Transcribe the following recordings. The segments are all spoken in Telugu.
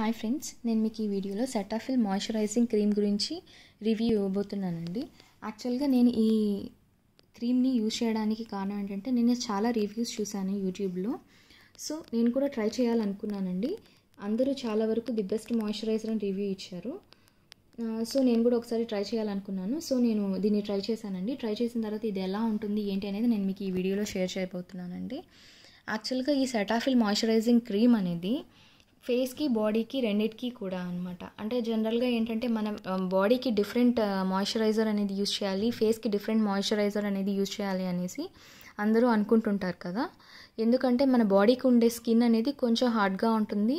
హాయ్ ఫ్రెండ్స్ నేను మీకు ఈ వీడియోలో సెటాఫిల్ మాయిశ్చరైజింగ్ క్రీమ్ గురించి రివ్యూ ఇవ్వబోతున్నానండి యాక్చువల్గా నేను ఈ క్రీమ్ని యూజ్ చేయడానికి కారణం ఏంటంటే నేను చాలా రివ్యూస్ చూశాను యూట్యూబ్లో సో నేను కూడా ట్రై చేయాలనుకున్నానండి అందరూ చాలా వరకు ది బెస్ట్ మాయిశ్చరైజర్ అని రివ్యూ ఇచ్చారు సో నేను కూడా ఒకసారి ట్రై చేయాలనుకున్నాను సో నేను దీన్ని ట్రై చేశానండి ట్రై చేసిన తర్వాత ఇది ఎలా ఉంటుంది ఏంటి అనేది నేను మీకు ఈ వీడియోలో షేర్ చేయబోతున్నానండి యాక్చువల్గా ఈ సెటాఫిల్ మాయిశ్చరైజింగ్ క్రీమ్ అనేది ఫేస్కి బాడీకి రెండిటికి కూడా అనమాట అంటే జనరల్గా ఏంటంటే మన బాడీకి డిఫరెంట్ మాయిశ్చరైజర్ అనేది యూజ్ చేయాలి ఫేస్కి డిఫరెంట్ మాయిశ్చరైజర్ అనేది యూజ్ చేయాలి అనేసి అందరూ అనుకుంటుంటారు కదా ఎందుకంటే మన బాడీకి ఉండే స్కిన్ అనేది కొంచెం హార్డ్గా ఉంటుంది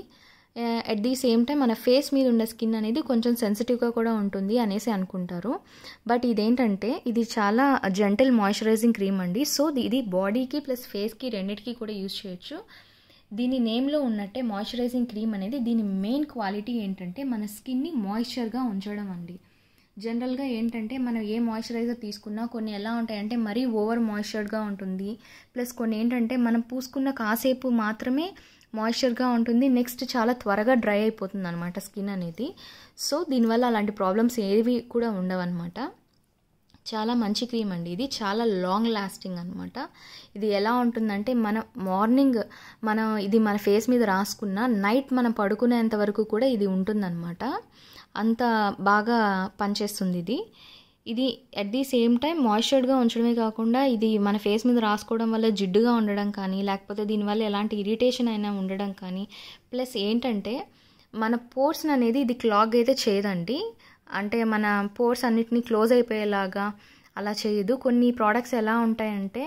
అట్ ది సేమ్ టైం మన ఫేస్ మీద ఉన్న స్కిన్ అనేది కొంచెం సెన్సిటివ్గా కూడా ఉంటుంది అనేసి అనుకుంటారు బట్ ఇదేంటంటే ఇది చాలా జెంటల్ మాయిశ్చరైజింగ్ క్రీమ్ అండి సో ఇది బాడీకి ప్లస్ ఫేస్కి రెండింటికి కూడా యూజ్ చేయొచ్చు దీని నేమ్లో ఉన్నట్టే మాయిశ్చరైజింగ్ క్రీమ్ అనేది దీని మెయిన్ క్వాలిటీ ఏంటంటే మన స్కిన్ని మాయిశ్చర్గా ఉంచడం అండి జనరల్గా ఏంటంటే మనం ఏ మాయిశ్చరైజర్ తీసుకున్నా కొన్ని ఎలా ఉంటాయంటే మరీ ఓవర్ మాయిశ్చర్గా ఉంటుంది ప్లస్ కొన్ని ఏంటంటే మనం పూసుకున్న కాసేపు మాత్రమే మాయిశ్చర్గా ఉంటుంది నెక్స్ట్ చాలా త్వరగా డ్రై అయిపోతుంది అనమాట స్కిన్ అనేది సో దీనివల్ల అలాంటి ప్రాబ్లమ్స్ ఏవి కూడా ఉండవన్నమాట చాలా మంచి క్రీమ్ అండి ఇది చాలా లాంగ్ లాస్టింగ్ అనమాట ఇది ఎలా ఉంటుందంటే మన మార్నింగ్ మనం ఇది మన ఫేస్ మీద రాసుకున్న నైట్ మనం పడుకునేంత వరకు కూడా ఇది ఉంటుందన్నమాట అంత బాగా పనిచేస్తుంది ఇది ఇది అట్ ది సేమ్ టైం మాయిశ్చర్డ్గా ఉంచడమే కాకుండా ఇది మన ఫేస్ మీద రాసుకోవడం వల్ల జిడ్డుగా ఉండడం కానీ లేకపోతే దీనివల్ల ఎలాంటి ఇరిటేషన్ అయినా ఉండడం కానీ ప్లస్ ఏంటంటే మన పోర్షన్ అనేది ఇది క్లాగ్ అయితే చేయదండి అంటే మన పోర్స్ అన్నిటినీ క్లోజ్ అయిపోయేలాగా అలా చేయదు కొన్ని ప్రోడక్ట్స్ ఎలా ఉంటాయంటే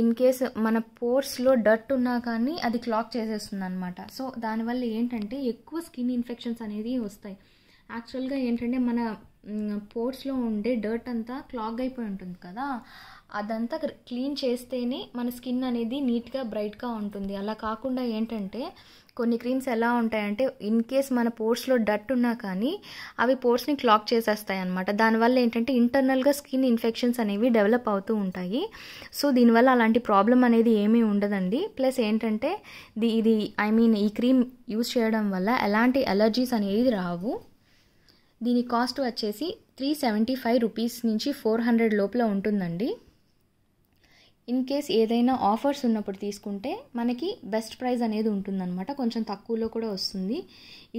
ఇన్ కేస్ మన పోర్స్లో డర్ట్ ఉన్నా కానీ అది క్లాక్ చేసేస్తుంది అనమాట సో దానివల్ల ఏంటంటే ఎక్కువ స్కిన్ ఇన్ఫెక్షన్స్ అనేది వస్తాయి యాక్చువల్గా ఏంటంటే మన పోర్ట్స్లో ఉండే డర్ట్ అంతా క్లాగ్ అయిపోయి ఉంటుంది కదా అదంతా క్లీన్ చేస్తేనే మన స్కిన్ అనేది నీట్గా బ్రైట్గా ఉంటుంది అలా కాకుండా ఏంటంటే కొన్ని క్రీమ్స్ ఎలా ఉంటాయంటే ఇన్ కేస్ మన పోర్ట్స్లో డట్ ఉన్నా కానీ అవి పోర్ట్స్ని క్లాక్ చేసేస్తాయి అనమాట దానివల్ల ఏంటంటే ఇంటర్నల్గా స్కిన్ ఇన్ఫెక్షన్స్ అనేవి డెవలప్ అవుతూ ఉంటాయి సో దీనివల్ల అలాంటి ప్రాబ్లం అనేది ఏమీ ఉండదండి ప్లస్ ఏంటంటే ఇది ఐ మీన్ ఈ క్రీమ్ యూజ్ చేయడం వల్ల ఎలాంటి అలర్జీస్ అనేవి రావు దీని కాస్ట్ వచ్చేసి త్రీ సెవెంటీ ఫైవ్ రూపీస్ నుంచి ఫోర్ హండ్రెడ్ లోపల ఉంటుందండి ఇన్ కేస్ ఏదైనా ఆఫర్స్ ఉన్నప్పుడు తీసుకుంటే మనకి బెస్ట్ ప్రైస్ అనేది ఉంటుందన్నమాట కొంచెం తక్కువలో కూడా వస్తుంది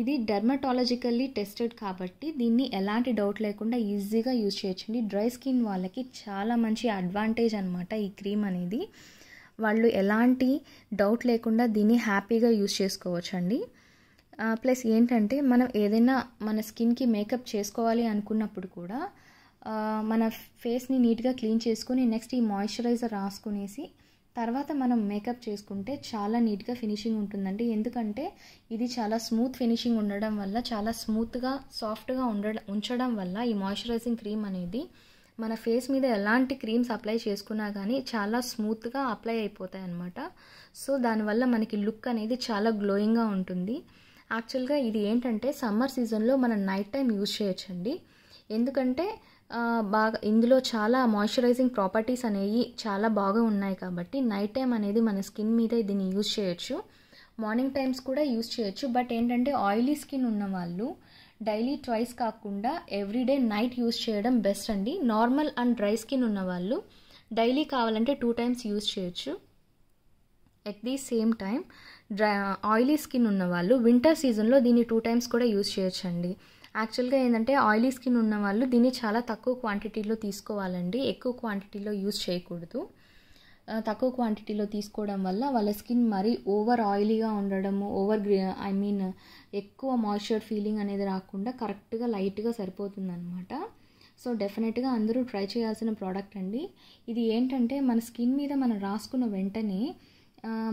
ఇది డెర్మటాలజికల్లీ టెస్టెడ్ కాబట్టి దీన్ని ఎలాంటి డౌట్ లేకుండా ఈజీగా యూజ్ చేయొచ్చండి డ్రై స్కిన్ వాళ్ళకి చాలా మంచి అడ్వాంటేజ్ అనమాట ఈ క్రీమ్ అనేది వాళ్ళు ఎలాంటి డౌట్ లేకుండా దీన్ని హ్యాపీగా యూజ్ చేసుకోవచ్చండి ప్లస్ ఏంటంటే మనం ఏదైనా మన స్కిన్కి మేకప్ చేసుకోవాలి అనుకున్నప్పుడు కూడా మన ఫేస్ని నీట్గా క్లీన్ చేసుకుని నెక్స్ట్ ఈ మాయిశ్చరైజర్ రాసుకునేసి తర్వాత మనం మేకప్ చేసుకుంటే చాలా నీట్గా ఫినిషింగ్ ఉంటుందండి ఎందుకంటే ఇది చాలా స్మూత్ ఫినిషింగ్ ఉండడం వల్ల చాలా స్మూత్గా సాఫ్ట్గా ఉండడం ఉంచడం వల్ల ఈ మాయిశ్చరైజింగ్ క్రీమ్ అనేది మన ఫేస్ మీద ఎలాంటి క్రీమ్స్ అప్లై చేసుకున్నా కానీ చాలా స్మూత్గా అప్లై అయిపోతాయి అన్నమాట సో దానివల్ల మనకి లుక్ అనేది చాలా గ్లోయింగ్గా ఉంటుంది యాక్చువల్గా ఇది ఏంటంటే సమ్మర్ సీజన్లో మనం నైట్ టైం యూజ్ చేయొచ్చండి ఎందుకంటే బాగా ఇందులో చాలా మాయిశ్చరైజింగ్ ప్రాపర్టీస్ అనేవి చాలా బాగా ఉన్నాయి కాబట్టి నైట్ టైం అనేది మన స్కిన్ మీద దీన్ని యూజ్ చేయొచ్చు మార్నింగ్ టైమ్స్ కూడా యూజ్ చేయొచ్చు బట్ ఏంటంటే ఆయిలీ స్కిన్ ఉన్న వాళ్ళు డైలీ ట్వైస్ కాకుండా ఎవ్రీడే నైట్ యూజ్ చేయడం బెస్ట్ అండి నార్మల్ అండ్ డ్రై స్కిన్ ఉన్న వాళ్ళు డైలీ కావాలంటే టూ టైమ్స్ యూజ్ చేయొచ్చు at the same time dry oily skin ఉన్న వాళ్ళు వింటర్ సీజన్లో దీన్ని టూ టైమ్స్ కూడా యూజ్ చేయొచ్చండి యాక్చువల్గా ఏంటంటే ఆయిలీ స్కిన్ ఉన్న వాళ్ళు దీన్ని చాలా తక్కువ క్వాంటిటీలో తీసుకోవాలండి ఎక్కువ క్వాంటిటీలో యూజ్ చేయకూడదు తక్కువ క్వాంటిటీలో తీసుకోవడం వల్ల వాళ్ళ స్కిన్ మరీ ఓవర్ ఆయిలీగా ఉండడము ఓవర్ గ్రీ ఐ మీన్ ఎక్కువ మాయిశ్చర్ ఫీలింగ్ అనేది రాకుండా కరెక్ట్గా లైట్గా సరిపోతుందన్నమాట సో డెఫినెట్గా అందరూ ట్రై చేయాల్సిన ప్రోడక్ట్ అండి ఇది ఏంటంటే మన స్కిన్ మీద మనం రాసుకున్న వెంటనే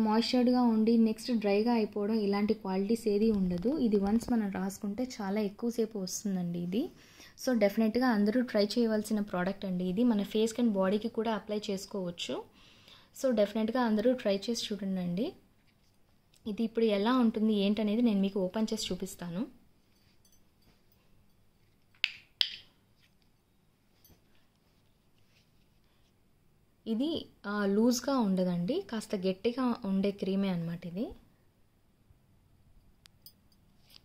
మాయిశ్చర్డ్గా ఉండి నెక్స్ట్ డ్రైగా అయిపోవడం ఇలాంటి క్వాలిటీస్ ఏది ఉండదు ఇది వన్స్ మనం రాసుకుంటే చాలా ఎక్కువసేపు వస్తుందండి ఇది సో డెఫినెట్గా అందరూ ట్రై చేయవలసిన ప్రోడక్ట్ అండి ఇది మన ఫేస్ అండ్ బాడీకి కూడా అప్లై చేసుకోవచ్చు సో డెఫినెట్గా అందరూ ట్రై చేసి చూడండి ఇది ఇప్పుడు ఎలా ఉంటుంది ఏంటనేది నేను మీకు ఓపెన్ చేసి చూపిస్తాను ఇది లూజ్గా ఉండదండి కాస్త గట్టిగా ఉండే క్రీమే అనమాట ఇది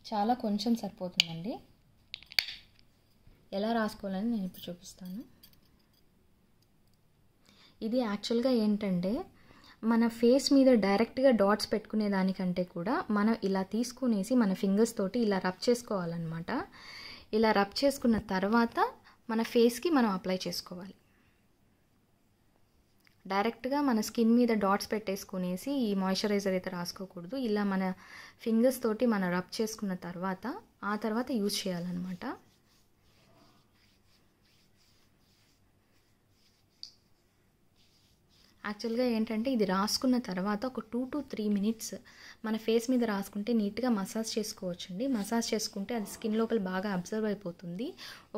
చాలా కొంచెం సరిపోతుందండి ఎలా రాసుకోవాలని నేను ఇప్పుడు చూపిస్తాను ఇది యాక్చువల్గా ఏంటంటే మన ఫేస్ మీద డైరెక్ట్గా డాట్స్ పెట్టుకునే దానికంటే కూడా మనం ఇలా తీసుకునేసి మన ఫింగర్స్ తోటి ఇలా రబ్ చేసుకోవాలన్నమాట ఇలా రబ్ చేసుకున్న తర్వాత మన ఫేస్కి మనం అప్లై చేసుకోవాలి డైరెక్ట్గా మన స్కిన్ మీద డాట్స్ పెట్టేసుకునేసి ఈ మాయిశ్చరైజర్ అయితే రాసుకోకూడదు ఇలా మన ఫింగర్స్ తోటి మనం రబ్ చేసుకున్న తర్వాత ఆ తర్వాత యూజ్ చేయాలన్నమాట యాక్చువల్గా ఏంటంటే ఇది రాసుకున్న తర్వాత ఒక టూ టు త్రీ మినిట్స్ మన ఫేస్ మీద రాసుకుంటే నీట్గా మసాజ్ చేసుకోవచ్చండి మసాజ్ చేసుకుంటే అది స్కిన్ లోపల బాగా అబ్జర్వ్ అయిపోతుంది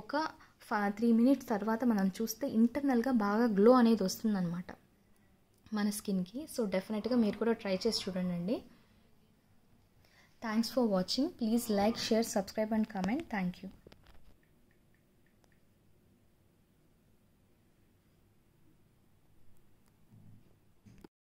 ఒక త్రీ మినిట్స్ తర్వాత మనం చూస్తే ఇంటర్నల్గా బాగా గ్లో అనేది వస్తుందన్నమాట మన స్కిన్కి సో డెఫినెట్గా మీరు కూడా ట్రై చేసి చూడండి thanks for watching please like share subscribe and comment thank you